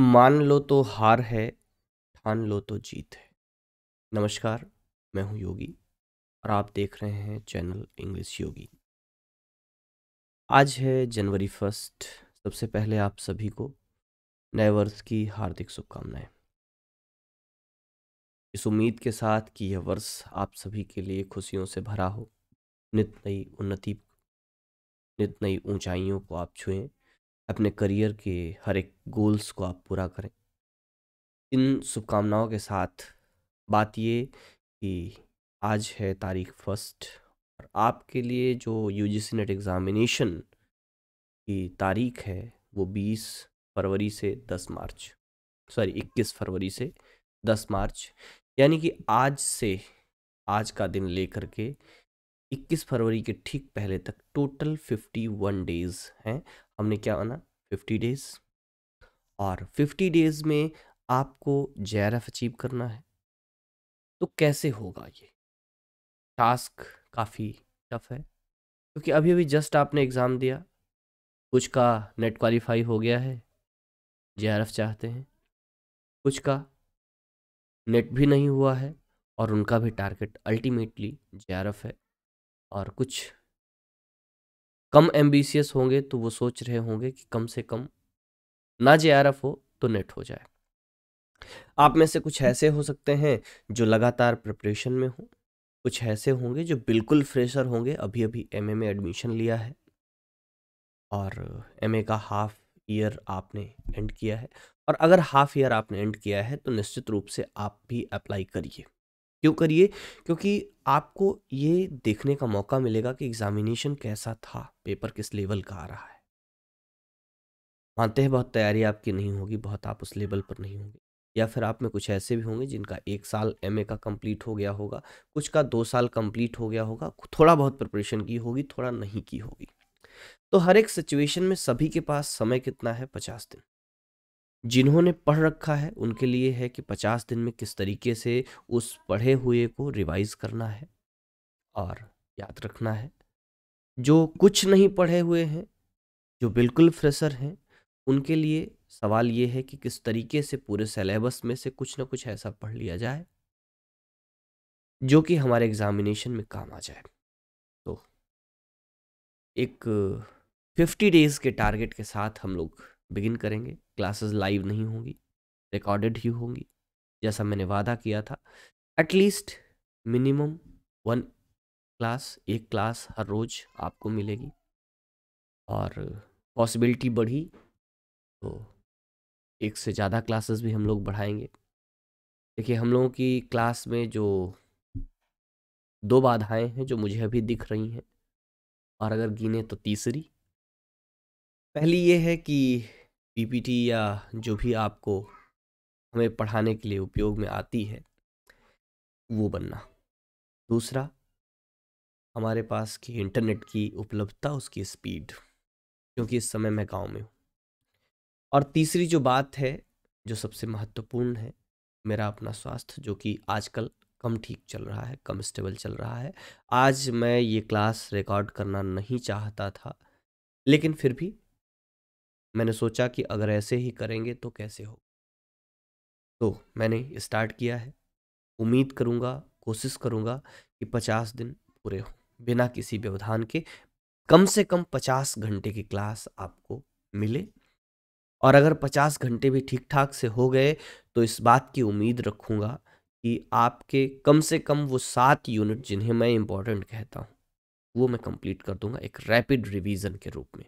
मान लो तो हार है ठान लो तो जीत है नमस्कार मैं हूं योगी और आप देख रहे हैं चैनल इंग्लिश योगी आज है जनवरी फर्स्ट सबसे पहले आप सभी को नए वर्ष की हार्दिक शुभकामनाएं इस उम्मीद के साथ कि यह वर्ष आप सभी के लिए खुशियों से भरा हो नित नई उन्नति नित नई ऊंचाइयों को आप छुएं अपने करियर के हर एक गोल्स को आप पूरा करें इन शुभकामनाओं के साथ बात ये कि आज है तारीख फर्स्ट और आपके लिए जो U G C NET examination की तारीख है वो बीस फरवरी से दस मार्च सॉरी इक्कीस फरवरी से दस मार्च यानी कि आज से आज का दिन लेकर के इक्कीस फरवरी के ठीक पहले तक टोटल फिफ्टी वन डेज़ हैं हमने क्या आना फिफ्टी डेज और फिफ्टी डेज में आपको जे अचीव करना है तो कैसे होगा ये टास्क काफ़ी टफ है क्योंकि अभी अभी जस्ट आपने एग्ज़ाम दिया कुछ का नेट क्वालिफाई हो गया है जे चाहते हैं कुछ का नेट भी नहीं हुआ है और उनका भी टारगेट अल्टीमेटली जे है और कुछ कम एम्बिशियस होंगे तो वो सोच रहे होंगे कि कम से कम ना जे आर एफ हो तो नेट हो जाए आप में से कुछ ऐसे हो सकते हैं जो लगातार प्रिपरेशन में हो कुछ ऐसे होंगे जो बिल्कुल फ्रेशर होंगे अभी अभी एम में एडमिशन लिया है और एम का हाफ ईयर आपने एंड किया है और अगर हाफ ईयर आपने एंड किया है तो निश्चित रूप से आप भी अप्लाई करिए क्यों करिए क्योंकि आपको ये देखने का मौका मिलेगा कि एग्जामिनेशन कैसा था पेपर किस लेवल का आ रहा है मानते हैं बहुत तैयारी आपकी नहीं होगी बहुत आप उस लेवल पर नहीं होंगे या फिर आप में कुछ ऐसे भी होंगे जिनका एक साल एम का कंप्लीट हो गया होगा कुछ का दो साल कंप्लीट हो गया होगा थोड़ा बहुत प्रिपरेशन की होगी थोड़ा नहीं की होगी तो हर एक सिचुएशन में सभी के पास समय कितना है पचास दिन जिन्होंने पढ़ रखा है उनके लिए है कि पचास दिन में किस तरीके से उस पढ़े हुए को रिवाइज करना है और याद रखना है जो कुछ नहीं पढ़े हुए हैं जो बिल्कुल फ्रेशर हैं उनके लिए सवाल ये है कि किस तरीके से पूरे सिलेबस में से कुछ ना कुछ ऐसा पढ़ लिया जाए जो कि हमारे एग्जामिनेशन में काम आ जाए तो एक फिफ्टी डेज़ के टारगेट के साथ हम लोग बिगिन करेंगे क्लासेस लाइव नहीं होंगी रिकॉर्डेड ही होंगी जैसा मैंने वादा किया था एटलीस्ट मिनिमम वन क्लास एक क्लास हर रोज़ आपको मिलेगी और पॉसिबिलिटी बढ़ी तो एक से ज़्यादा क्लासेस भी हम लोग बढ़ाएंगे देखिए हम लोगों की क्लास में जो दो बाधाएं हैं जो मुझे अभी दिख रही हैं और अगर गिने तो तीसरी पहली ये है कि पीपीटी या जो भी आपको हमें पढ़ाने के लिए उपयोग में आती है वो बनना दूसरा हमारे पास की इंटरनेट की उपलब्धता उसकी स्पीड क्योंकि इस समय मैं गांव में हूँ और तीसरी जो बात है जो सबसे महत्वपूर्ण है मेरा अपना स्वास्थ्य जो कि आजकल कम ठीक चल रहा है कम स्टेबल चल रहा है आज मैं ये क्लास रिकॉर्ड करना नहीं चाहता था लेकिन फिर भी मैंने सोचा कि अगर ऐसे ही करेंगे तो कैसे हो तो मैंने स्टार्ट किया है उम्मीद करूँगा कोशिश करूँगा कि पचास दिन पूरे हों बिना किसी व्यवधान के कम से कम पचास घंटे की क्लास आपको मिले और अगर पचास घंटे भी ठीक ठाक से हो गए तो इस बात की उम्मीद रखूँगा कि आपके कम से कम वो सात यूनिट जिन्हें मैं इम्पोर्टेंट कहता हूँ वो मैं कंप्लीट कर दूंगा एक रैपिड रिवीजन के रूप में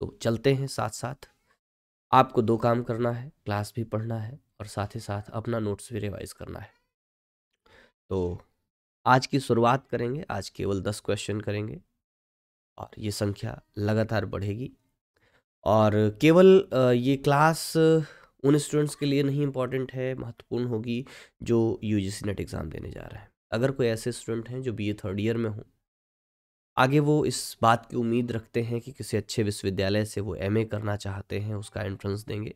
तो चलते हैं साथ साथ आपको दो काम करना है क्लास भी पढ़ना है और साथ ही साथ अपना नोट्स भी रिवाइज करना है तो आज की शुरुआत करेंगे आज केवल दस क्वेश्चन करेंगे और ये संख्या लगातार बढ़ेगी और केवल ये क्लास उन स्टूडेंट्स के लिए नहीं इम्पॉर्टेंट है महत्वपूर्ण होगी जो यू जी नेट एग्ज़ाम देने जा रहे हैं अगर कोई ऐसे स्टूडेंट हैं जो बी ए थर्ड ईयर में हों आगे वो इस बात की उम्मीद रखते हैं कि किसी अच्छे विश्वविद्यालय से वो एम करना चाहते हैं उसका एंट्रेंस देंगे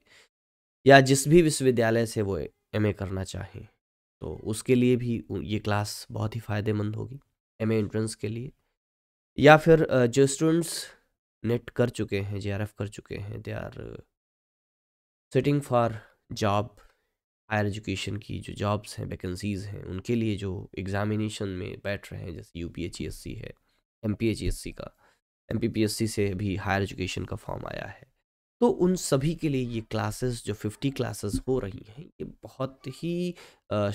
या जिस भी विश्वविद्यालय से वो एम करना चाहें तो उसके लिए भी ये क्लास बहुत ही फ़ायदेमंद होगी एम एंट्रेंस के लिए या फिर जो स्टूडेंट्स नेट कर चुके हैं जे कर चुके हैं they are setting for job higher education की जो जॉब्स हैं वैकेंसीज़ हैं उनके लिए जो एग्ज़ामिनेशन में बैठ रहे हैं जैसे यू पी है एम का एम से भी हायर एजुकेशन का फॉर्म आया है तो उन सभी के लिए ये क्लासेस जो 50 क्लासेस हो रही हैं ये बहुत ही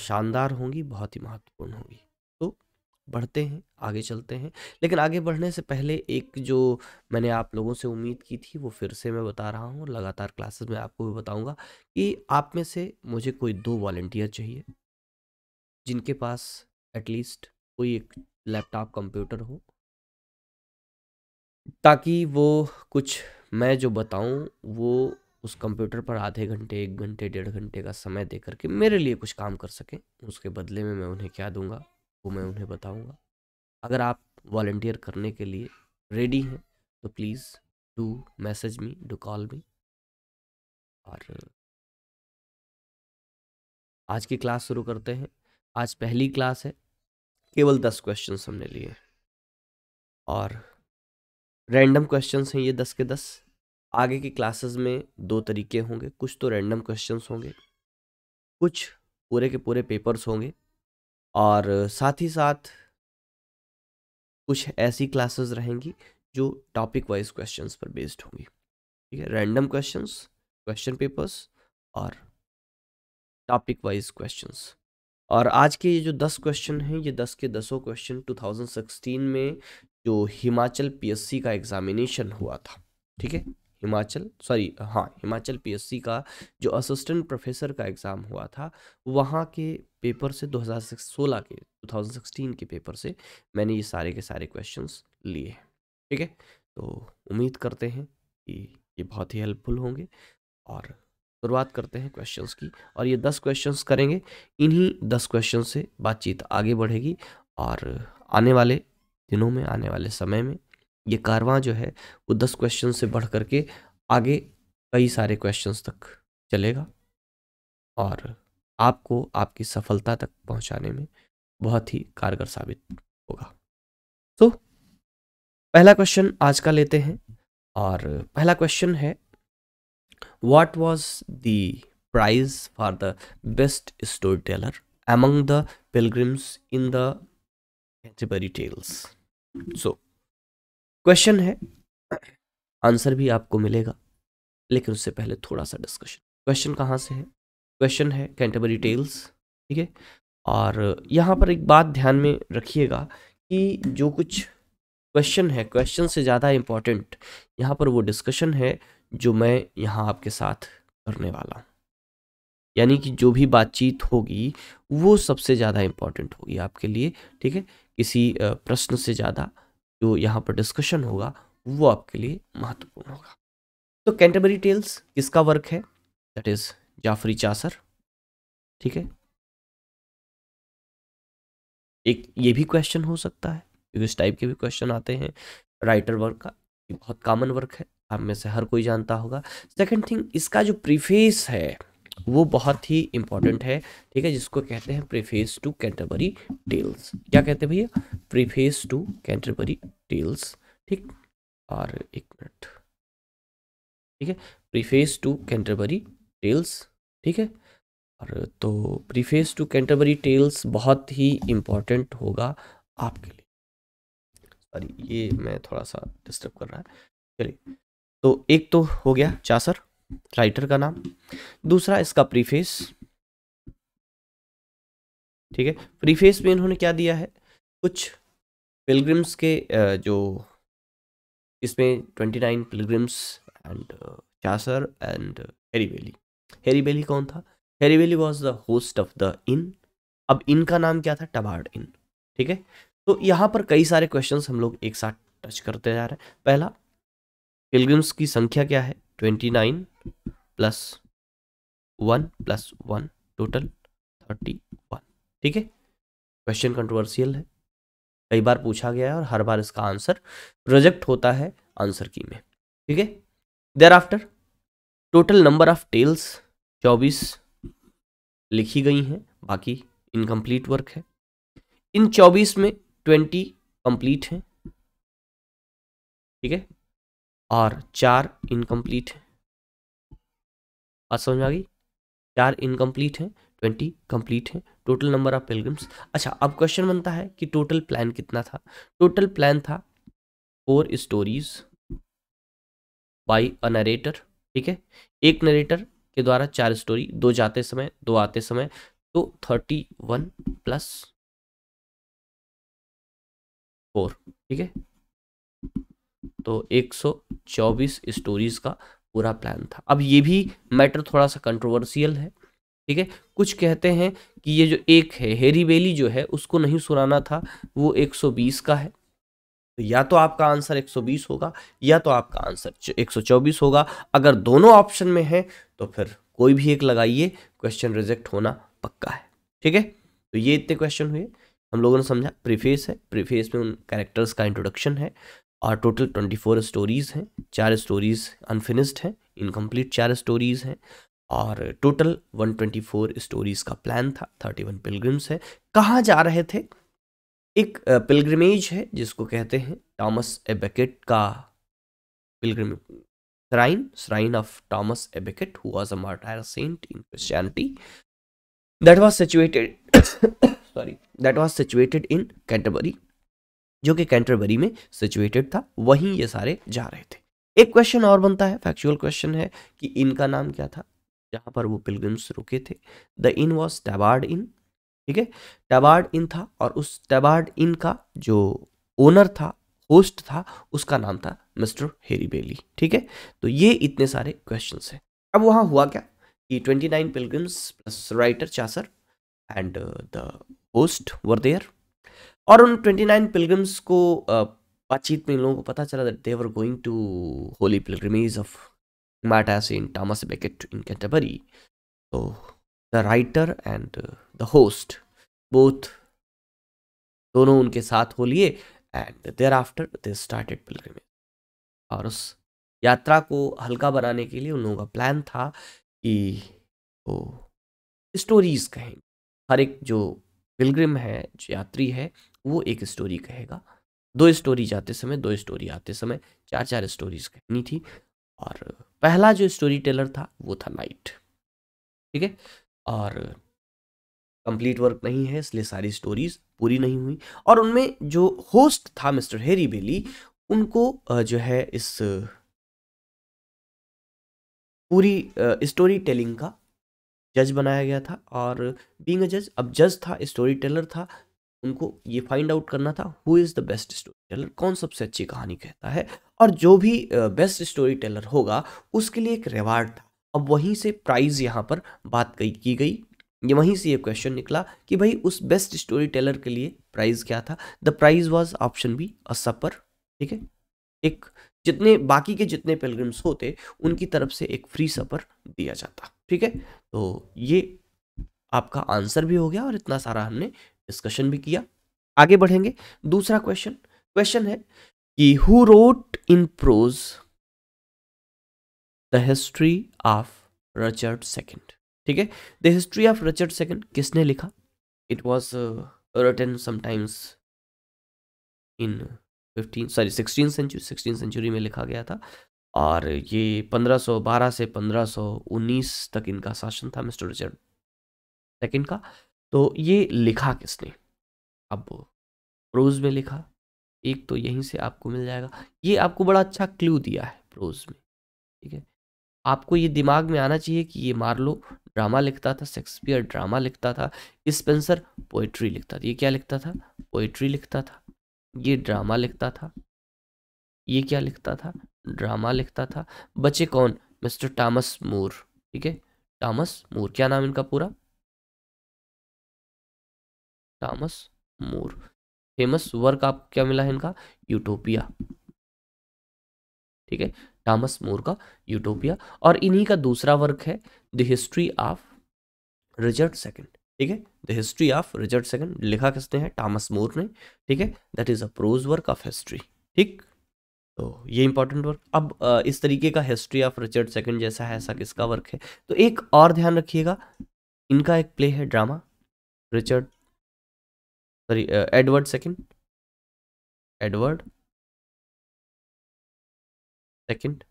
शानदार होंगी बहुत ही महत्वपूर्ण होंगी तो बढ़ते हैं आगे चलते हैं लेकिन आगे बढ़ने से पहले एक जो मैंने आप लोगों से उम्मीद की थी वो फिर से मैं बता रहा हूँ लगातार क्लासेस में आपको भी बताऊँगा कि आप में से मुझे कोई दो वॉल्टियर चाहिए जिनके पास एटलीस्ट कोई एक लैपटॉप कंप्यूटर हो ताकि वो कुछ मैं जो बताऊँ वो उस कंप्यूटर पर आधे घंटे एक घंटे डेढ़ घंटे का समय दे करके मेरे लिए कुछ काम कर सकें उसके बदले में मैं उन्हें क्या दूंगा वो मैं उन्हें बताऊंगा अगर आप वॉल्टियर करने के लिए रेडी हैं तो please do message me do call me और आज की क्लास शुरू करते हैं आज पहली क्लास है केवल दस क्वेश्चन हमने लिए और रैंडम क्वेश्चंस हैं ये दस के दस आगे की क्लासेस में दो तरीके होंगे कुछ तो रैंडम क्वेश्चंस होंगे कुछ पूरे के पूरे पेपर्स होंगे और साथ ही साथ कुछ ऐसी क्लासेस रहेंगी जो टॉपिक वाइज क्वेश्चंस पर बेस्ड होंगी ठीक है रैंडम क्वेश्चंस क्वेश्चन पेपर्स और टॉपिक वाइज क्वेश्चंस और आज के ये जो दस क्वेश्चन हैं ये दस के दसों क्वेश्चन 2016 में जो हिमाचल पीएससी का एग्जामिनेशन हुआ था ठीक है हिमाचल सॉरी हाँ हिमाचल पीएससी का जो असिस्टेंट प्रोफेसर का एग्ज़ाम हुआ था वहाँ के पेपर से 2016 के 2016 के पेपर से मैंने ये सारे के सारे क्वेश्चंस लिए हैं ठीक है तो उम्मीद करते हैं कि ये बहुत ही हेल्पफुल होंगे और शुरुआत करते हैं क्वेश्चंस की और ये दस क्वेश्चंस करेंगे इन्हीं दस क्वेश्चन से बातचीत आगे बढ़ेगी और आने वाले दिनों में आने वाले समय में ये कारवां जो है वो दस क्वेश्चन से बढ़ करके आगे कई सारे क्वेश्चंस तक चलेगा और आपको आपकी सफलता तक पहुंचाने में बहुत ही कारगर साबित होगा तो पहला क्वेश्चन आज का लेते हैं और पहला क्वेश्चन है what was the prize for the best story storyteller among the pilgrims in the Canterbury so so, question है आंसर भी आपको मिलेगा लेकिन उससे पहले थोड़ा सा डिस्कशन क्वेश्चन कहाँ से है क्वेश्चन है कैंटेबरी टेल्स ठीक है और यहाँ पर एक बात ध्यान में रखिएगा कि जो कुछ क्वेश्चन है क्वेश्चन से ज़्यादा इम्पॉर्टेंट यहाँ पर वो डिस्कशन है जो मैं यहाँ आपके साथ करने वाला हूँ यानी कि जो भी बातचीत होगी वो सबसे ज़्यादा इम्पॉर्टेंट होगी आपके लिए ठीक है किसी प्रश्न से ज़्यादा जो यहाँ पर डिस्कशन होगा वो आपके लिए महत्वपूर्ण होगा तो कैंटरबरी टेल्स किसका वर्क है दैट इज जाफरी चासर ठीक है एक ये भी क्वेश्चन हो सकता है क्योंकि इस टाइप के भी क्वेश्चन आते हैं राइटर वर्क का ये बहुत कॉमन वर्क है आप में से हर कोई जानता होगा सेकंड थिंग इसका जो प्रीफेस है वो बहुत ही इंपॉर्टेंट है ठीक है जिसको कहते हैं प्रीफेस टू कैंटरबरी टेल्स क्या कहते हैं भैया प्रीफेस टू कैंटरबरी टेल्स ठीक और एक मिनट ठीक है प्रीफेस टू कैंटरबरी टेल्स ठीक है और तो प्रीफेस टू कैंटरबरी टेल्स बहुत ही इम्पोर्टेंट होगा आपके लिए सॉरी ये मैं थोड़ा सा डिस्टर्ब कर रहा है चलिए तो एक तो हो गया चासर राइटर का नाम दूसरा इसका प्रीफेस ठीक है प्रीफेस में इन्होंने क्या दिया है कुछ पिलग्रिम्स के जो इसमें twenty nine pilgrims and Chaucer and हेरीवेली हेरीवेली कौन था हेरीवेली was the host of the in अब इन का नाम क्या था टबार्ड इन ठीक है तो यहाँ पर कई सारे क्वेश्चन हम लोग एक साथ टच करते जा रहे हैं पहला पिलग्रिम्स की संख्या क्या है twenty nine plus one plus one total thirty one ठीक है क्वेश्चन कंट्रोवर्सियल है कई बार पूछा गया है और हर बार इसका आंसर प्रोजेक्ट होता है आंसर की में ठीक है thereafter total number of tales चौबीस लिखी गई हैं बाकी इनकम्प्लीट वर्क है इन चौबीस में ट्वेंटी कंप्लीट हैं ठीक है और चार इनकम्प्लीट है बात समझ में आ गई चार इनकम्प्लीट है ट्वेंटी कंप्लीट है टोटल नंबर ऑफ पिलग्रम्स अच्छा अब क्वेश्चन बनता है कि टोटल प्लान कितना था टोटल प्लान था four stories by a narrator ठीक है एक नरेटर के द्वारा चार स्टोरी दो जाते समय दो आते समय तो थर्टी वन प्लस फोर ठीक है तो 124 स्टोरीज का पूरा प्लान था अब ये भी मैटर थोड़ा सा कंट्रोवर्सियल है ठीक है कुछ कहते हैं कि ये जो एक है हेरी बेली जो है उसको नहीं सुनाना था वो 120 का है तो या तो आपका आंसर 120 होगा या तो आपका आंसर 124 होगा अगर दोनों ऑप्शन में है तो फिर कोई भी एक लगाइए क्वेश्चन रिजेक्ट होना पक्का है ठीक है तो ये इतने क्वेश्चन हुए हम लोगों ने समझा प्रीफेस है प्रीफेस में उन कैरेक्टर्स का इंट्रोडक्शन है और टोटल ट्वेंटी फोर स्टोरीज़ हैं चार स्टोरीज़ अनफिनिश्ड हैं इनकम्प्लीट चार स्टोरीज़ हैं और टोटल फोर स्टोरीज का प्लान था वन पिलग्रिम्स है कहाँ जा रहे थे एक पिलग्रिमेज है जिसको कहते हैं टॉमस एबेकेट का pilgrim shrine shrine of Thomas a Becket who was a martyr saint in Christianity that was situated sorry that was situated in Canterbury जो कि कैंटरबरी में सिचुएटेड था वहीं ये सारे जा रहे थे एक क्वेश्चन और बनता है फैक्चुअल क्वेश्चन है कि इनका नाम क्या था जहाँ पर वो पिलग्रिम्स रुके थे द इन वॉज टैबार्ड इन ठीक है टैबार्ड इन था और उस टैबार्ड इन का जो ओनर था होस्ट था उसका नाम था मिस्टर हेरी बेली ठीक है तो ये इतने सारे क्वेश्चन हैं अब वहाँ हुआ क्या कि twenty nine pilgrims plus writer Chaucer and the host were there और उन ट्वेंटी नाइन पिलग्रम्स को बातचीत में इन लोगों को पता चला that they were going to holy pilgrimage of martyrs in Thomas Becket in Canterbury तो the writer and the host both दोनों उनके साथ हो लिए and thereafter they started pilgrimage और उस यात्रा को हल्का बनाने के लिए उन लोगों का प्लान था कि वो स्टोरीज कहें हर एक जो पिलग्रिम है जो यात्री है वो एक स्टोरी कहेगा दो स्टोरी जाते समय दो स्टोरी आते समय चार चार स्टोरीज कहनी थी और पहला जो स्टोरी टेलर था वो था नाइट ठीक है और कंप्लीट वर्क नहीं है इसलिए सारी स्टोरीज पूरी नहीं हुई और उनमें जो होस्ट था मिस्टर हेरी बेली उनको जो है इस पूरी स्टोरी टेलिंग का जज बनाया गया था और बींग अ जज अब जज था स्टोरी टेलर था उनको ये फाइंड आउट करना था who is the best story teller कौन सबसे अच्छी कहानी कहता है और जो भी बेस्ट स्टोरी टेलर होगा उसके लिए एक रिवार्ड था अब वहीं से प्राइज़ यहाँ पर बात की गई ये वहीं से ये क्वेश्चन निकला कि भाई उस बेस्ट स्टोरी टेलर के लिए प्राइज़ क्या था the prize was option B a supper ठीक है एक जितने बाकी के जितने पेलग्रिम्स होते उनकी तरफ से एक फ्री सपर दिया जाता ठीक है तो ये आपका आंसर भी हो गया और इतना सारा हमने डिस्कशन भी किया आगे बढ़ेंगे दूसरा क्वेश्चन क्वेश्चन है कि who wrote in prose the history of Richard second ठीक है the history of Richard second किसने लिखा it was written sometimes in fifteen sorry sixteen century sixteen century में लिखा गया था और ये 1512 से 1519 तक इनका शासन था मिस्टर रिचर्ड सेकंड का तो ये लिखा किसने अब प्रोज में लिखा एक तो यहीं से आपको मिल जाएगा ये आपको बड़ा अच्छा क्लू दिया है प्रोज में ठीक है आपको ये दिमाग में आना चाहिए कि ये मार्लो ड्रामा लिखता था शेक्सपियर ड्रामा लिखता था स्पेंसर पोइट्री लिखता था ये क्या लिखता था पोइट्री लिखता था ये ड्रामा लिखता था ये क्या लिखता था ड्रामा लिखता था बचे कौन मिस्टर टॉमस मूर ठीक है टॉमस मूर क्या नाम इनका पूरा थॉमस मोर फेमस वर्क आप क्या मिला है इनका यूटोपिया ठीक है थॉमस मोर का यूटोपिया और इन्हीं का दूसरा वर्क है the history of Richard second ठीक है the history of Richard second लिखा किसने हैं थॉमस मोर ने ठीक है that is a prose work of history ठीक तो ये इंपॉर्टेंट वर्क अब इस तरीके का हिस्ट्री ऑफ रिचर्ड सेकंड जैसा है ऐसा किसका वर्क है तो एक और ध्यान रखिएगा इनका एक प्ले है drama Richard sorry Edward second Edward second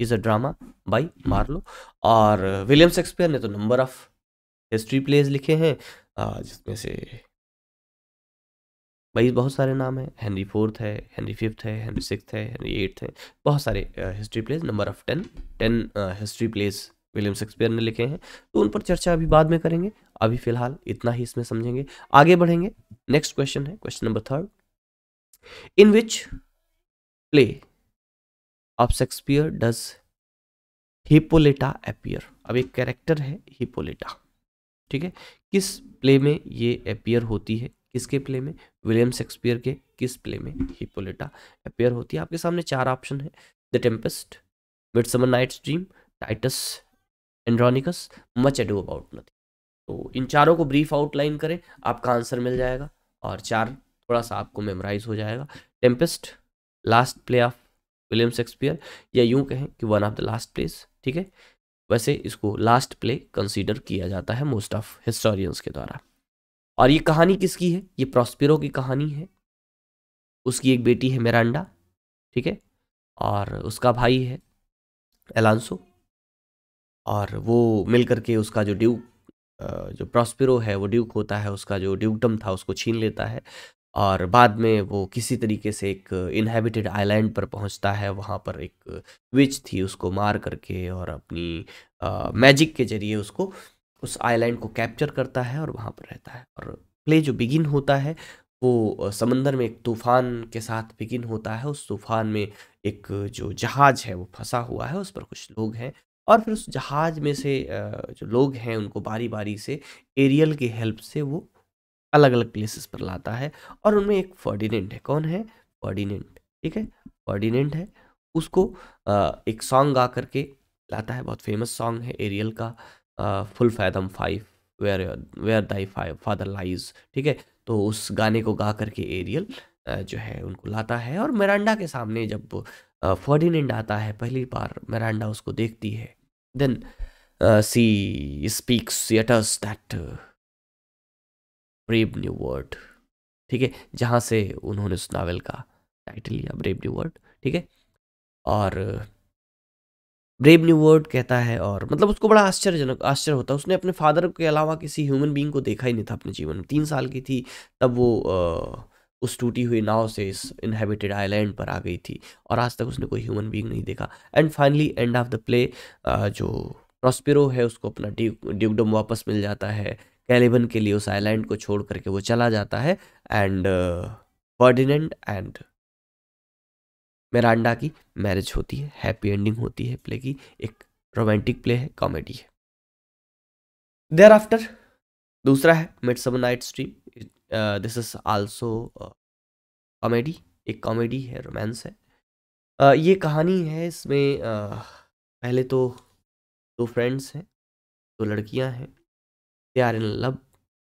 is a drama drama Marlowe और विलियम uh, शेक्सपियर ने तो नंबर ऑफ हिस्ट्री प्लेज लिखे हैं uh, जिसमें से भाई बहुत सारे नाम हैं हेनरी फोर्थ है हेनरी फिफ्थ है हेनरी सिक्स है हेनरी एट्थ है बहुत सारे history plays number of ten ten history plays William Shakespeare ने लिखे हैं तो उन पर चर्चा अभी बाद में करेंगे अभी फिलहाल इतना ही इसमें समझेंगे आगे बढ़ेंगे नेक्स्ट क्वेश्चन है question number third in which play of Shakespeare does Hippolyta appear अब एक कैरेक्टर है हिपोलेटा ठीक है किस प्ले में ये अपियर होती है किसके प्ले में विलियम शेक्सपियर के किस प्ले में हिपोलेटा अपियर होती है आपके सामने चार ऑप्शन है the Tempest midsummer night's dream Titus Andronicus much ado about nothing तो इन चारों को ब्रीफ आउटलाइन करें आपका आंसर मिल जाएगा और चार थोड़ा सा आपको मेमोराइज हो जाएगा Tempest last play of William Shakespeare या यूं कहें कि one of the last plays ठीक है वैसे इसको लास्ट प्ले कंसीडर किया जाता है मोस्ट ऑफ हिस्टोरियंस के द्वारा और ये कहानी किसकी है ये प्रॉस्पिरो की कहानी है उसकी एक बेटी है मेरांडा ठीक है और उसका भाई है एलानसो और वो मिल करके उसका जो ड्यूक जो प्रॉस्पिरो है वो ड्यूक होता है उसका जो ड्यूकडम था उसको छीन लेता है और बाद में वो किसी तरीके से एक इनहेबिटेड आइलैंड पर पहुंचता है वहाँ पर एक विच थी उसको मार करके और अपनी आ, मैजिक के जरिए उसको उस आइलैंड को कैप्चर करता है और वहाँ पर रहता है और प्ले जो बिगिन होता है वो समंदर में एक तूफान के साथ बिगिन होता है उस तूफान में एक जो जहाज है वो फंसा हुआ है उस पर कुछ लोग हैं और फिर उस जहाज में से जो लोग हैं उनको बारी बारी से एरियल की हेल्प से वो अलग अलग प्लेसेस पर लाता है और उनमें एक फर्डिनेंट है कौन है फर्डिनेंट ठीक है फर्डिनेंट है उसको एक सॉन्ग गा करके लाता है बहुत फेमस सॉन्ग है एरियल का full fathom five where where thy five father lies ठीक है तो उस गाने को गा करके एरियल जो है उनको लाता है और मिरांडा के सामने जब फर्डिनेंड आता है पहली बार मेरांडा उसको देखती है then she speaks utters that brave new world ठीक है जहाँ से उन्होंने उस नावल का टाइटल लिया ब्रेव न्यू वर्ड ठीक है और ब्रेव न्यू वर्ड कहता है और मतलब उसको बड़ा आश्चर्यजनक आश्चर्य होता है उसने अपने फादर के अलावा किसी ह्यूमन बींग को देखा ही नहीं था अपने जीवन में तीन साल की थी तब वो आ, उस टूटी हुई नाव से इस इनहेबिटेड आइलैंड पर आ गई थी और आज तक उसने कोई ह्यूमन बींग नहीं देखा and finally end of the play जो प्रॉस्पिरो है उसको अपना ड्यूकडम वापस मिल जाता है कैलेबन के लिए उस आइलैंड को छोड़ करके वो चला जाता है एंड फर्डिनेंड एंड मेरांडा की मैरिज होती है हैप्पी एंडिंग होती है प्ले की एक रोमांटिक प्ले है कॉमेडी है देयर आफ्टर दूसरा है midsummer night dream this is also comedy एक कॉमेडी है रोमांस है uh, ये कहानी है इसमें uh, पहले तो दो फ्रेंड्स हैं दो लड़कियां हैं दे आर इन लव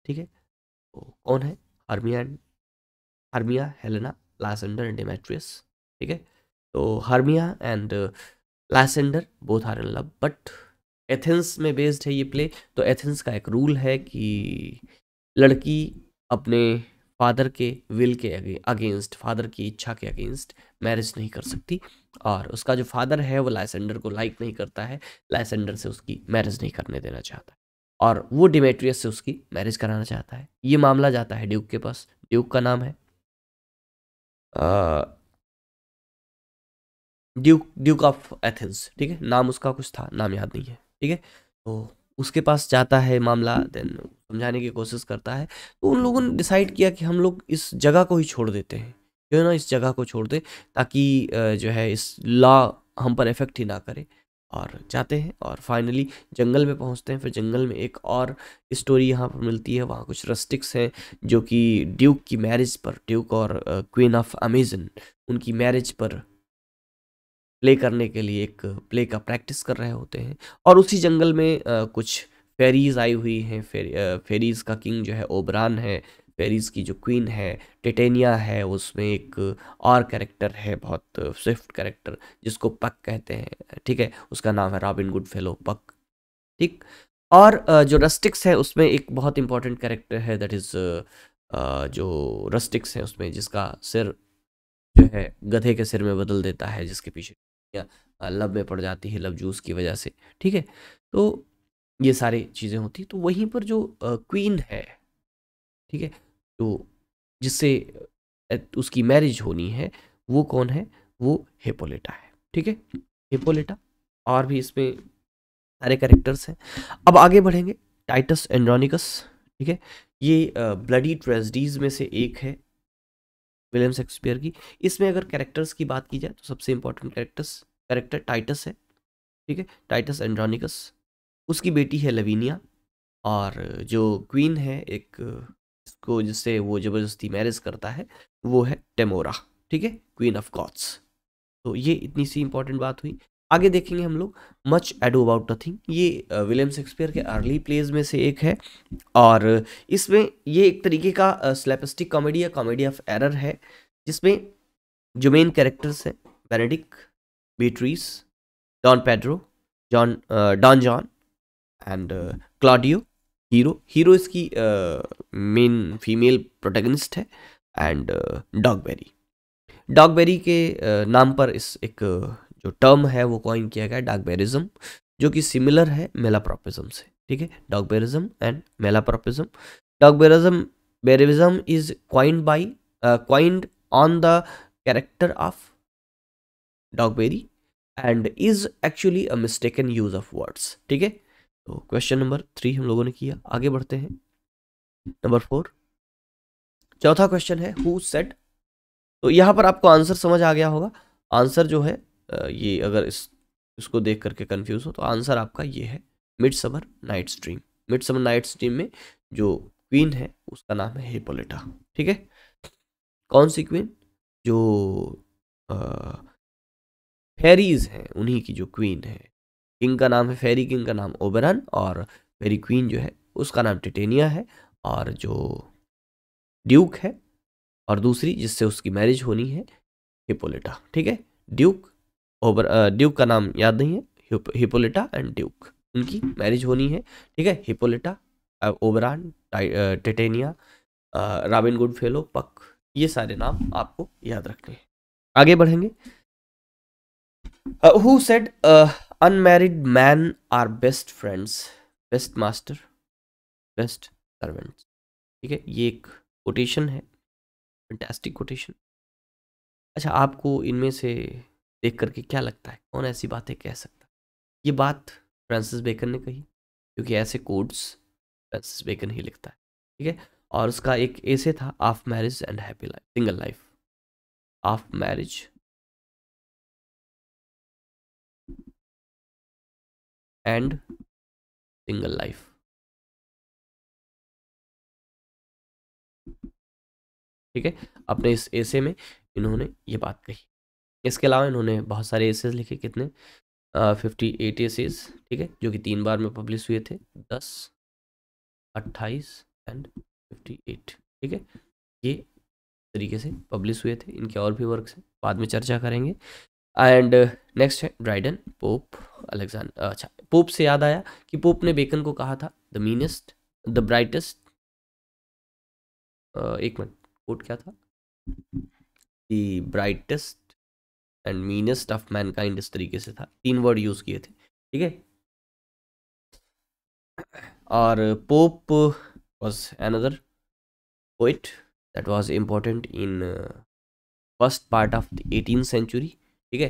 ठीक है तो कौन है Hermia Hermia Helena Lysander and Demetrius ठीक है तो Hermia and Lysander both are in love but Athens में बेस्ड है ये प्ले तो एथेंस का एक रूल है कि लड़की अपने फादर के विल के अगेंस्ट फादर की इच्छा के अगेंस्ट मैरिज नहीं कर सकती और उसका जो फादर है वो लाइसेंडर को लाइक नहीं करता है लाइसेंडर से उसकी मैरिज नहीं करने देना चाहता और वो डिमेट्रियस से उसकी मैरिज कराना चाहता है ये मामला जाता है ड्यूक के पास ड्यूक का नाम है ड्यूक ड्यूक ऑफ एथेंस ठीक है नाम उसका कुछ था नाम याद नहीं है ठीक है तो उसके पास जाता है मामला देन समझाने की कोशिश करता है तो उन लोगों ने डिसाइड किया कि हम लोग इस जगह को ही छोड़ देते हैं जो है ना इस जगह को छोड़ दें ताकि जो है इस लॉ हम पर इफेक्ट ही ना करे और जाते हैं और फाइनली जंगल में पहुंचते हैं फिर जंगल में एक और स्टोरी यहाँ पर मिलती है वहाँ कुछ रस्टिक्स हैं जो कि ड्यूक की मैरिज पर ड्यूक और क्वीन ऑफ अमेजन उनकी मैरिज पर प्ले करने के लिए एक प्ले का प्रैक्टिस कर रहे होते हैं और उसी जंगल में कुछ फेरीज आई हुई हैं फेर, फेरीज का किंग जो है ओबरान है फेरीज की जो क्वीन है टिटेनिया है उसमें एक और कैरेक्टर है बहुत स्विफ्ट कैरेक्टर जिसको पक कहते हैं ठीक है उसका नाम है रॉबिन गुड फेलो पक ठीक और जो रस्टिक्स है उसमें एक बहुत इंपॉर्टेंट कैरेक्टर है दैट इज़ जो रस्टिक्स है उसमें जिसका सिर जो है गधे के सिर में बदल देता है जिसके पीछे लव में पड़ जाती है लव जूस की वजह से ठीक है तो ये सारे चीज़ें होती तो वहीं पर जो क्वीन है ठीक है तो जिससे उसकी मैरिज होनी है वो कौन है वो हेपोलेटा है ठीक है हेपोलेटा और भी इसमें सारे करेक्टर्स हैं अब आगे बढ़ेंगे टाइटस एंड्रॉनिकस ठीक है ये ब्लडी ट्रेजडीज में से एक है विलियम शेक्सपियर की इसमें अगर कैरेक्टर्स की बात की जाए तो सबसे इंपॉर्टेंट कैरेक्टर्स कैरेक्टर टाइटस है ठीक है टाइटस एंड्रॉनिकस उसकी बेटी है लवीनिया और जो क्वीन है एक इसको जिससे वो ज़बरदस्ती मैरिज करता है वो है टेमोरा ठीक है क्वीन ऑफ गॉड्स तो ये इतनी सी इंपॉर्टेंट बात हुई आगे देखेंगे हम लोग मच एडो अबाउट नथिंग ये विलियम शेक्सपियर के अर्ली प्लेज में से एक है और इसमें ये एक तरीके का स्लैपस्टिक कॉमेडी या कॉमेडी ऑफ एरर है जिसमें जो मेन कैरेक्टर्स हैं Benedick Beatrice Don Pedro John Don John and Claudio Hero Hero इसकी मेन फीमेल प्रोटेगनिस्ट है एंड डॉगबेरी डॉगबेरी के uh, नाम पर इस एक जो टर्म है वो कॉइन किया गया डॉगबेरिज्म जो कि सिमिलर है मेलाप्रोपिज्म से ठीक है डॉगबेरिज्म एंड मेलाप्रॉपिज्म डॉगबेरिज्म बेरिविज्म is coined by coined on the character of Dogberry and is actually a mistaken use of words ठीक है तो क्वेश्चन नंबर थ्री हम लोगों ने किया आगे बढ़ते हैं नंबर फोर चौथा क्वेश्चन है हु सेट तो यहाँ पर आपको आंसर समझ आ गया होगा आंसर जो है ये अगर इस इसको देख करके कंफ्यूज हो तो आंसर आपका ये है midsummer night dream midsummer night dream में जो क्वीन है उसका नाम है हेपोलेटा ठीक है कौन सी क्वीन जो फेरीज हैं उन्हीं की जो क्वीन है किंग का नाम है फेरी किंग का नाम ओबरन और फेरी क्वीन जो है उसका नाम टिटेनिया है और जो ड्यूक है और दूसरी जिससे उसकी मैरिज होनी है हिपोलिटा ठीक है ड्यूक ओबर ड्यूक का नाम याद नहीं है हिपोलिटा एंड ड्यूक उनकी मैरिज होनी है ठीक है Hippolyta Oberon Titania Robin Goodfellow Puck ये सारे नाम आपको याद रखने हैं आगे बढ़ेंगे who said unmarried men are best friends best masters best servants ठीक है ये एक कोटेशन है फंटेस्टिक कोटेशन अच्छा आपको इनमें से देख करके क्या लगता है कौन ऐसी बातें कह सकता ये बात फ्रांसिस बेकन ने कही क्योंकि ऐसे कोड्स फ्रांसिस बेकन ही लिखता है ठीक है और उसका एक ऐसे था of marriage and happy life single life of marriage and single life ठीक है अपने इस ऐसे में इन्होंने ये बात कही इसके अलावा इन्होंने बहुत सारे एसेज लिखे कितने फिफ्टी एट एसेज ठीक है जो कि तीन बार में पब्लिश हुए थे दस अट्ठाईस एंड फिफ्टी एट ठीक है ये तरीके से पब्लिश हुए थे इनके और भी वर्क हैं बाद में चर्चा करेंगे एंड नेक्स्ट है ड्राइडन पोप अलेक्जान अच्छा पोप से याद आया कि पोप ने बेकन को कहा था द मीनेस्ट द ब्राइटेस्ट एक मिनट कोट क्या था the brightest and meanest of mankind इस तरीके से था तीन वर्ड यूज किए थे ठीक है और Pope was another poet that was important in first part of the eighteen century ठीक है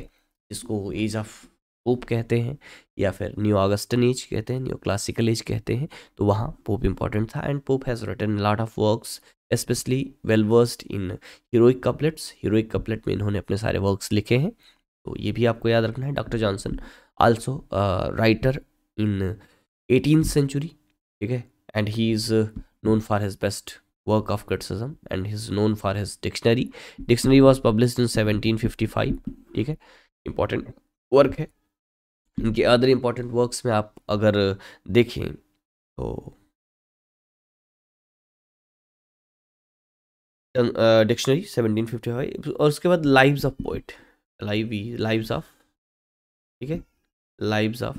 जिसको एज ऑफ पोप कहते हैं या फिर न्यू ऑगस्टन एज कहते हैं न्यू क्लासिकल एज कहते हैं तो वहाँ पोप इंपॉर्टेंट था and Pope has written lot of works specially well versed in heroic couplets heroic couplet में इन्होंने अपने सारे वर्क्स लिखे हैं तो ये भी आपको याद रखना है doctor Johnson also writer in eighteen century ठीक है and he is known for best work of best and he is known for his dictionary dictionary was publish in seventeen fifty five ठीक है इंपॉर्टेंट वर्क है इनके other important works में आप अगर देखें तो डिक्शनरी सेवनटीन फिफ्टी फाइव और उसके बाद lives of poet live lives of ठीक है लाइव्स ऑफ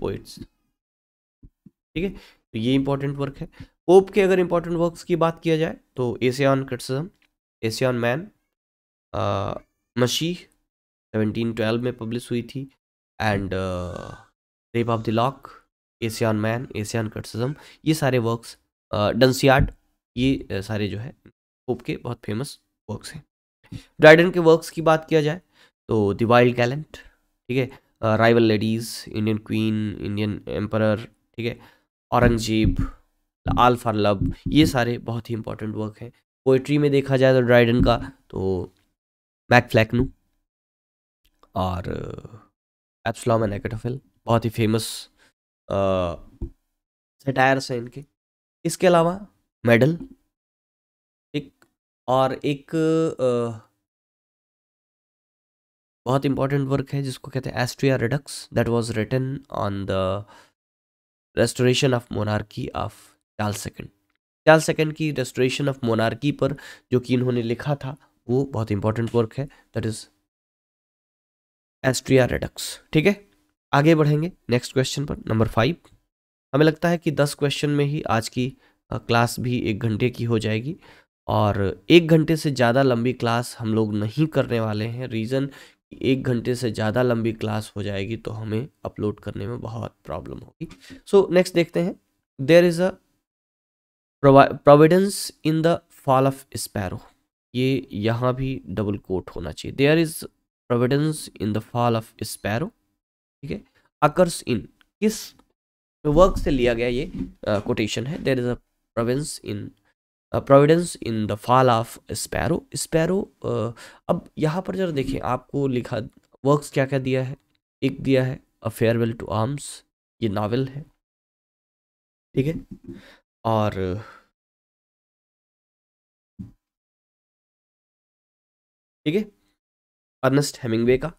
पोइट्स ठीक है तो ये इंपॉर्टेंट वर्क है पोप के अगर इंपॉर्टेंट वर्क्स की बात किया जाए तो एशियान क्रिटिसिज्म एशियान मैन मशीह 1712 ट्वेल्व में पब्लिश हुई थी and rape of the lock essay on man essay on criticism ये सारे वर्क्स डंसियाट ये सारे जो है पोप के बहुत फेमस वर्क्स हैं ड्राइडन के वर्क्स की बात किया जाए तो द वाइल्ड गैलेंट ठीक है rival ladies Indian queen Indian emperor ठीक है औरंगजेब आल फॉर लव ये सारे बहुत ही इंपॉर्टेंट वर्क हैं पोइट्री में देखा जाए तो ड्राइडन का तो मैक फ्लैकनू और एप्सलॉम एंड एकेटोफिल बहुत ही फेमस सटायर्स हैं इनके इसके अलावा मेडल एक और एक आ, बहुत इंपॉर्टेंट वर्क है जिसको कहते हैं Astraea Redux that was written on the restoration of monarchy of Charles second Charles second की रेस्टोरेशन ऑफ मोनार्की पर जो कि इन्होंने लिखा था वो बहुत इंपॉर्टेंट वर्क है दैट इज़ एस्ट्रिया रेडक्स ठीक है आगे बढ़ेंगे नेक्स्ट क्वेश्चन पर नंबर फाइव हमें लगता है कि दस क्वेश्चन में ही आज की क्लास भी एक घंटे की हो जाएगी और एक घंटे से ज़्यादा लंबी क्लास हम लोग नहीं करने वाले हैं रीज़न एक घंटे से ज़्यादा लंबी क्लास हो जाएगी तो हमें अपलोड करने में बहुत प्रॉब्लम होगी सो नेक्स्ट देखते हैं there is a providence in the fall of sparrow ये यहाँ भी डबल कोट होना चाहिए there is providence in the fall of sparrow ठीक है अकर्स इन किस वर्क से लिया गया ये कोटेशन uh, है there is a province in providence in the fall of sparrow sparrow अब यहाँ पर जरा देखिए आपको लिखा वर्क्स क्या क्या दिया है एक दिया है अ फेयरवेल टू आर्म्स ये नावल है ठीक है और ठीक है अर्नेस्ट हेमिंगवे का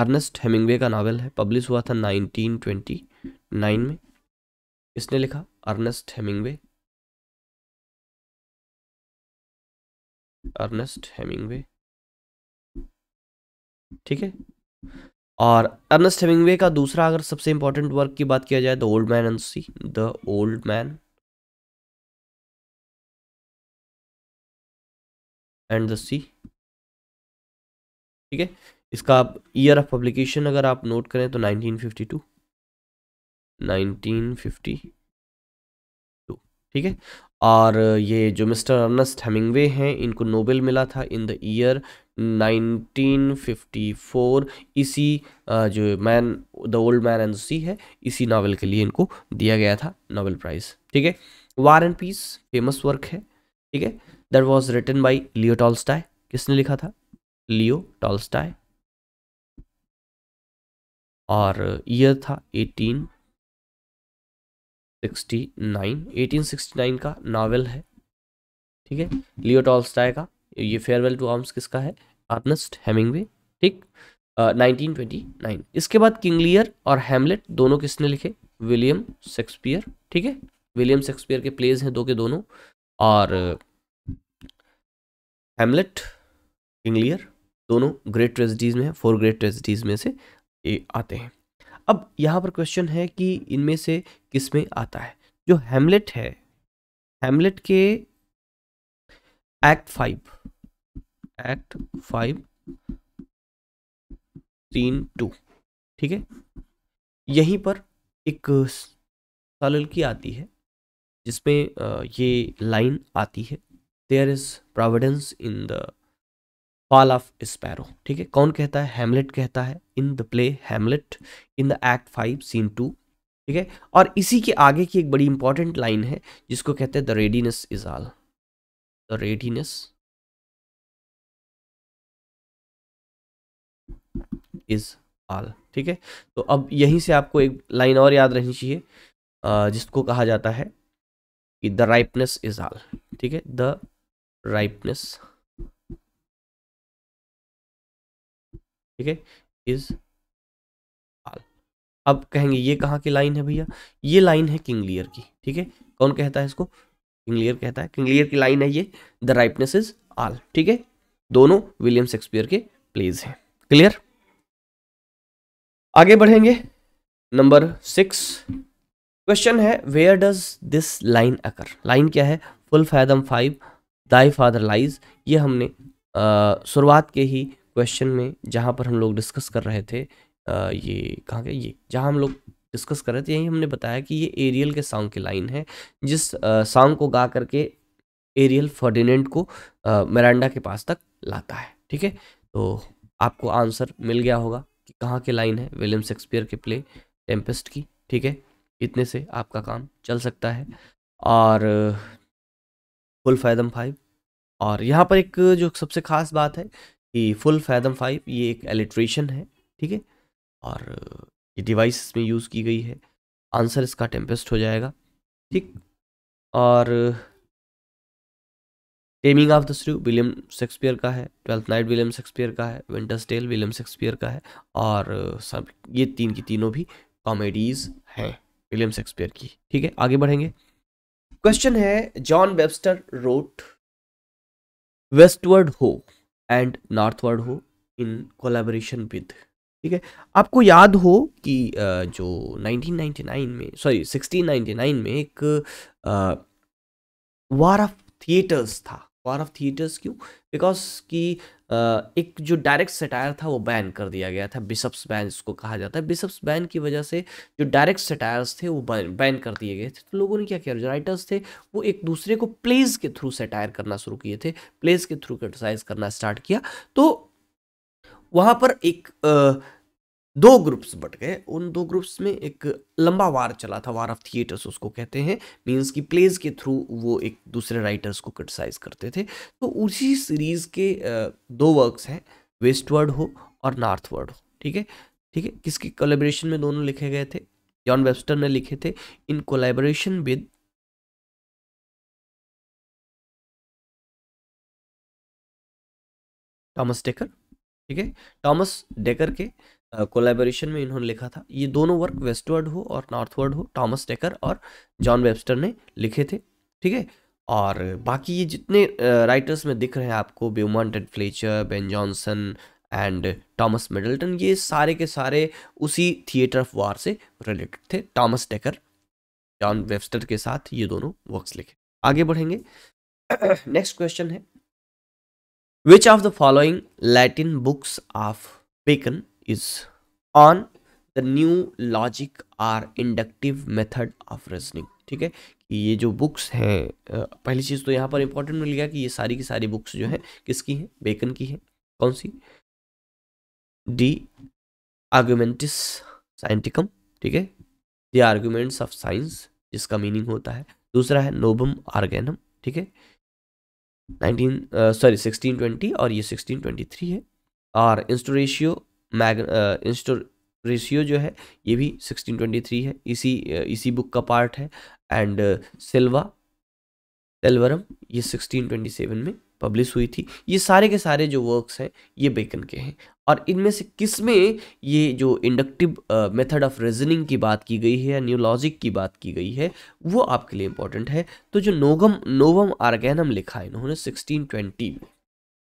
अर्नेस्ट हेमिंगवे का नावल है पब्लिश हुआ था 1929 में इसने लिखा अर्नेस्ट हेमिंगवे अर्नेस्ट हेमिंगवे ठीक है और अर्नेस्ट हेमिंगवे का दूसरा अगर सबसे इंपॉर्टेंट वर्क की बात किया जाए the old man and sea the old man and the sea ठीक है इसका आप ईयर ऑफ पब्लिकेशन अगर आप नोट करें तो 1952 1952 ठीक है और ये जो मिस्टर अर्नस्ट हेमिंगवे हैं इनको नोबेल मिला था इन द ईयर 1954 इसी जो man the old man and sea है इसी नावल के लिए इनको दिया गया था नोबेल प्राइज़ ठीक है war and peace famous work है ठीक है that was written by Leo Tolstoy किसने लिखा था लियो टॉल्स्टाय और ईयर था 1869 1869 का नावल है ठीक है लियो टॉल्स्टाय का ये फेयरवेल टू आर्म्स किसका है अर्नेस्ट हेमिंगवे ठीक नाइनटीन ट्वेंटी नाइन इसके बाद किंग लियर और हेमलेट दोनों किसने लिखे विलियम शेक्सपियर ठीक है विलियम शेक्सपियर के प्लेज हैं दो के दोनों और हेमलेट किंग लियर दोनों ग्रेट ट्रेजिडीज़ में फोर ग्रेट ट्रेजिडीज़ में से ये आते हैं अब यहाँ पर क्वेश्चन है कि इनमें से किस में आता है जो हेमलेट है हेमलेट के एक्ट फाइव एक्ट फाइव तीन टू ठीक है यहीं पर एक सालल की आती है जिसमें ये लाइन आती है there is providence in the fall of sparrow ठीक है कौन कहता है हेमलेट कहता है in the play Hamlet in the act five scene two ठीक है और इसी के आगे की एक बड़ी इंपॉर्टेंट लाइन है जिसको कहते हैं the readiness is all the readiness is all ठीक है तो अब यहीं से आपको एक लाइन और याद रहनी चाहिए जिसको कहा जाता है कि द राइपनेस इज ऑल ठीक है द राइपनेस ठीक है इज ऑल अब कहेंगे ये कहाँ की लाइन है भैया ये लाइन है किंगलियर की ठीक है कौन कहता है इसको किंगलियर कहता है किंगलियर की लाइन है ये द राइटनेस इज आल ठीक है दोनों विलियम शेक्सपियर के प्लेज हैं क्लियर आगे बढ़ेंगे नंबर सिक्स क्वेश्चन है where does this line occur line क्या है full fathom five thy father lies ये हमने शुरुआत के ही क्वेश्चन में जहाँ पर हम लोग डिस्कस कर रहे थे आ, ये कहाँ के ये जहाँ हम लोग डिस्कस कर रहे थे यही हमने बताया कि ये एरियल के सॉन्ग की लाइन है जिस सॉन्ग को गा करके एरियल फर्डिनेंट को मेरांडा के पास तक लाता है ठीक है तो आपको आंसर मिल गया होगा कि कहाँ की लाइन है विलियम शेक्सपियर के प्ले टेम्पेस्ट की ठीक है इतने से आपका काम चल सकता है और फुल फैदम फाइव और यहाँ पर एक जो सबसे खास बात है कि फुल फैदम फाइव ये एक एलिट्रेशन है ठीक है और ये डिवाइस इसमें यूज़ की गई है आंसर इसका टेम्पेस्ट हो जाएगा ठीक और taming of the shrew William Shakespeare का है ट्वेल्थ नाइट विलियम शेक्सपियर का है विंटर्स टेल विलियम शेक्सपियर का है और सब ये तीन की तीनों भी कॉमेडीज हैं विलियम शेक्सपियर की ठीक है आगे बढ़ेंगे क्वेश्चन है John Webster wrote Westward Ho and Northward Ho in collaboration with ठीक है आपको याद हो कि जो 1999 में सॉरी 1699 में एक war of theatres war of of थिएटर्स क्यों बिकॉज की एक जो डायरेक्ट सटायर था वो बैन कर दिया गया था बिशप्स बैन जिसको कहा जाता है बिशप्स बैन की वजह से जो डायरेक्ट सटायर्स थे वो बैन बैन कर दिए गए थे तो लोगों ने क्या किया जो राइटर्स थे वो एक दूसरे को प्लेज के थ्रू सटायर करना शुरू किए थे प्लेज के थ्रू क्रिटिसाइज करना स्टार्ट किया तो वहाँ पर एक आ, दो ग्रुप्स बट गए उन दो ग्रुप्स में एक लंबा वार चला था वार ऑफ थिएटर्स उसको कहते हैं मीन्स की प्लेज के थ्रू वो एक दूसरे राइटर्स को क्रिटिसाइज करते थे तो उसी सीरीज के दो वर्क्स हैं वेस्ट वर्ड हो और नॉर्थ वर्ड हो ठीक है ठीक है किसके कोलेबरेशन में दोनों लिखे गए थे जॉन वेबस्टर ने लिखे थे in collaboration with Thomas Dekker ठीक है टॉमस डेकर के कोलेबोरेशन में इन्होंने लिखा था ये दोनों वर्क वेस्टवर्ड हो और नॉर्थवर्ड हो टॉमस टेकर और जॉन वेबस्टर ने लिखे थे ठीक है और बाकी ये जितने राइटर्स में दिख रहे हैं आपको Beaumont and Fletcher Ben Jonson and Thomas Middleton ये सारे के सारे उसी थिएटर ऑफ वार से रिलेटेड थे टॉमस टेकर जॉन वेबस्टर के साथ ये दोनों वर्क्स लिखे आगे बढ़ेंगे नेक्स्ट क्वेश्चन है which of the following Latin books of Bacon is on the new logic or inductive method of reasoning ठीक है कि ये जो बुक्स हैं पहली चीज़ तो यहाँ पर इंपॉर्टेंट मिल गया कि ये सारी की सारी बुक्स जो है किसकी है बेकन की है कौन सी डी आर्ग्यूमेंटिस साइंटिकम ठीक है द आर्ग्यूमेंट्स ऑफ साइंस जिसका मीनिंग होता है दूसरा है नोबम आर्गेनम ठीक है नाइनटीन सॉरी सिक्सटीन ट्वेंटी और ये सिक्सटीन ट्वेंटी थ्री है और इंस्टोरेशियो मैग इंस्टो रेशियो जो है ये भी 1623 है इसी इसी बुक का पार्ट है एंड सिल्वा सेल्वरम ये 1627 में पब्लिश हुई थी ये सारे के सारे जो वर्क्स हैं ये बेकन के हैं और इनमें से किस में ये जो इंडक्टिव मेथड ऑफ रीजनिंग की बात की गई है या न्यू लॉजिक की बात की गई है वो आपके लिए इंपॉर्टेंट है तो जो नोगम नोवम आर्गेनम लिखा है इन्होंने सिक्सटीन में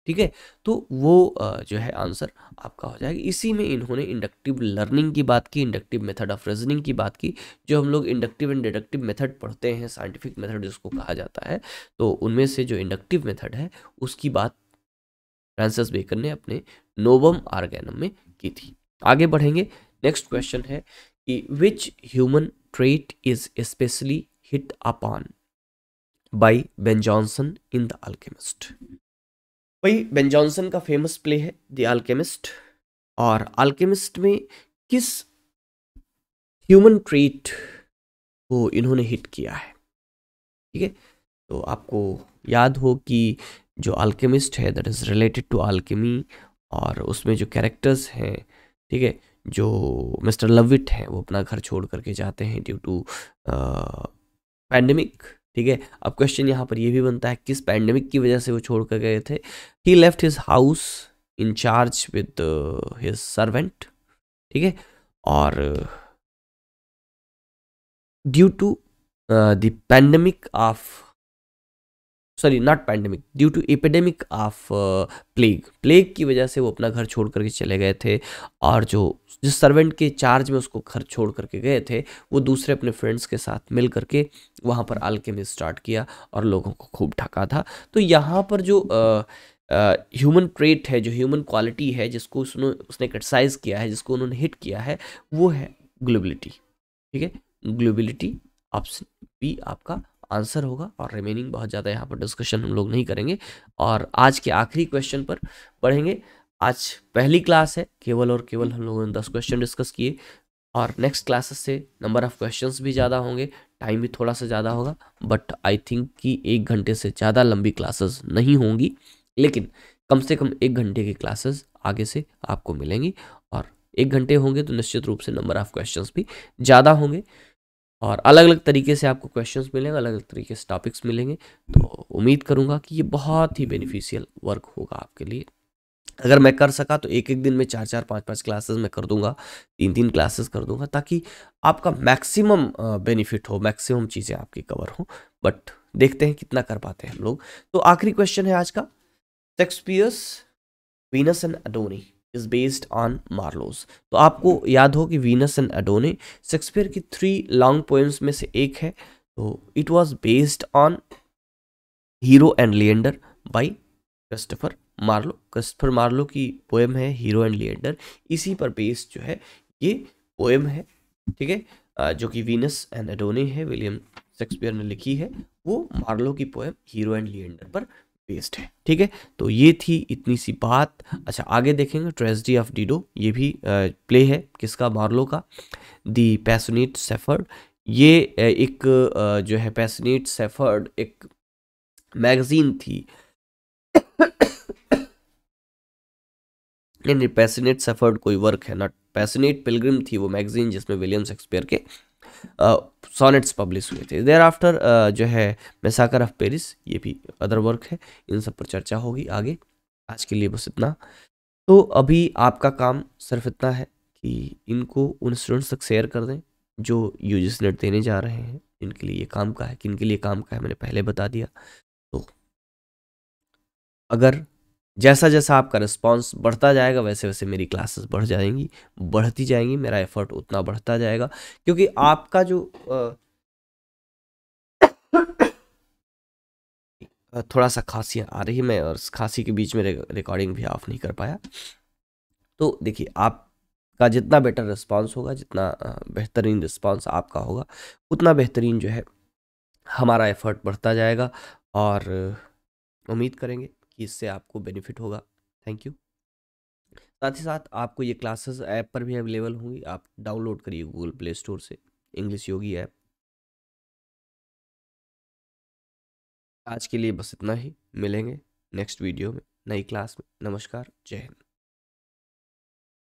ठीक है तो वो जो है आंसर आपका हो जाएगा इसी में इन्होंने इंडक्टिव लर्निंग की बात की इंडक्टिव मेथड ऑफ रीजनिंग की बात की जो हम लोग इंडक्टिव एंड डिडक्टिव मेथड पढ़ते हैं साइंटिफिक मेथड जिसको कहा जाता है तो उनमें से जो इंडक्टिव मेथड है उसकी बात फ्रांसिस बेकर ने अपने नोबम आर्गेनम में की थी आगे बढ़ेंगे नेक्स्ट क्वेश्चन है कि which human trait is specially hit upon by Ben Jonson in the Alchemist भाई बेन जॉनसन का फेमस प्ले है द आल्केमिस्ट और आल्केमिस्ट में किस ह्यूमन ट्रीट को इन्होंने हिट किया है ठीक है तो आपको याद हो कि जो आल्केमिस्ट है that is related to alchemy और उसमें जो कैरेक्टर्स हैं ठीक है जो मिस्टर लविट हैं वो अपना घर छोड़ करके जाते हैं ड्यू टू पैंडमिक ठीक है अब क्वेश्चन यहाँ पर यह भी बनता है किस पैंडमिक की वजह से वो छोड़ कर गए थे ही left his house in charge with his servant ठीक है और due to the pandemic of sorry not pandemic due to epidemic of plague plague की वजह से वो अपना घर छोड़ करके चले गए थे और जो जिस सर्वेंट के चार्ज में उसको घर छोड़ करके गए थे वो दूसरे अपने फ्रेंड्स के साथ मिल करके वहाँ पर में स्टार्ट किया और लोगों को खूब ढका था तो यहाँ पर जो ह्यूमन uh, ट्रेट uh, है जो ह्यूमन क्वालिटी है जिसको उसने उसने क्रिटिसाइज किया है जिसको उन्होंने हिट किया है वो है ग्लोबिलिटी ठीक है ग्लोबिलिटी ऑप्शन बी आपका आंसर होगा और रिमेनिंग बहुत ज़्यादा यहाँ पर डिस्कशन हम लोग नहीं करेंगे और आज के आखिरी क्वेश्चन पर पढ़ेंगे आज पहली क्लास है केवल और केवल हम लोगों ने दस क्वेश्चन डिस्कस किए और नेक्स्ट क्लासेस से नंबर ऑफ क्वेश्चंस भी ज़्यादा होंगे टाइम भी थोड़ा सा ज़्यादा होगा बट आई थिंक कि एक घंटे से ज़्यादा लंबी क्लासेस नहीं होंगी लेकिन कम से कम एक घंटे की क्लासेस आगे से आपको मिलेंगी और एक घंटे होंगे तो निश्चित रूप से नंबर ऑफ क्वेश्चंस भी ज़्यादा होंगे और अलग अलग तरीके से आपको क्वेश्चंस मिलेंगे अलग अलग तरीके से टॉपिक्स मिलेंगे तो उम्मीद करूँगा कि ये बहुत ही बेनिफिशियल वर्क होगा आपके लिए अगर मैं कर सका तो एक एक दिन में चार चार पाँच पाँच क्लासेस मैं कर दूंगा तीन तीन क्लासेस कर दूंगा ताकि आपका मैक्सिमम बेनिफिट हो मैक्सिमम चीज़ें आपकी कवर हो बट देखते हैं कितना कर पाते हैं हम लोग तो आखिरी क्वेश्चन है आज का Shakespeare's Venus and Adonis is based on Marlowe's तो आपको याद हो कि वीनस एंड एडोने शेक्सपियर की थ्री लॉन्ग पोएम्स में से एक है तो it was based on Hero and Leander by Christopher Marlowe Christopher Marlowe की पोएम है हीरो एंड लियंडर इसी पर बेस्ड जो है ये पोएम है ठीक है जो कि वीनस एंड एडोने है विलियम शेक्सपियर ने लिखी है वो मार्लो की पोएम हीरो एंड लियंडर पर पेस्ट है ठीक है तो ये थी इतनी सी बात अच्छा आगे देखेंगे ट्रेजडी ऑफ डीडो ये भी आ, प्ले है किसका मार्लो का दी पैसनेट सेफर्ड ये एक आ, जो है पैसनेट सेफर्ड एक मैगजीन थी नहीं नहीं पैसनेट सेफर्ड कोई वर्क है नॉट पैसनेट पिलग्रिम थी वो मैगजीन जिसमें विलियम शेक्सपियर के सोनेट्स पब्लिश हुए थे देर आफ्टर जो है मेसाकर ऑफ पेरिस ये भी अदर वर्क है इन सब पर चर्चा होगी आगे आज के लिए बस इतना तो अभी आपका काम सिर्फ इतना है कि इनको उन स्टूडेंट्स तक शेयर कर दें जो यू नेट देने जा रहे हैं इनके लिए काम का है किन के लिए काम का है मैंने पहले बता दिया तो अगर जैसा जैसा आपका रिस्पॉन्स बढ़ता जाएगा वैसे वैसे मेरी क्लासेस बढ़ जाएंगी बढ़ती जाएंगी मेरा एफर्ट उतना बढ़ता जाएगा क्योंकि आपका जो आ, थोड़ा सा खांसी आ रही है मैं और खांसी के बीच में रिकॉर्डिंग भी ऑफ नहीं कर पाया तो देखिए आप का जितना बेटर रिस्पांस होगा जितना बेहतरीन रिस्पांस आपका होगा उतना बेहतरीन जो है हमारा एफर्ट बढ़ता जाएगा और उम्मीद करेंगे कि इससे आपको बेनिफिट होगा थैंक यू साथ ही साथ आपको ये क्लासेस ऐप पर भी अवेलेबल होंगी आप डाउनलोड करिए गूगल प्ले स्टोर से इंग्लिश योगी ऐप आज के लिए बस इतना ही मिलेंगे नेक्स्ट वीडियो में नई क्लास में नमस्कार जय हिंद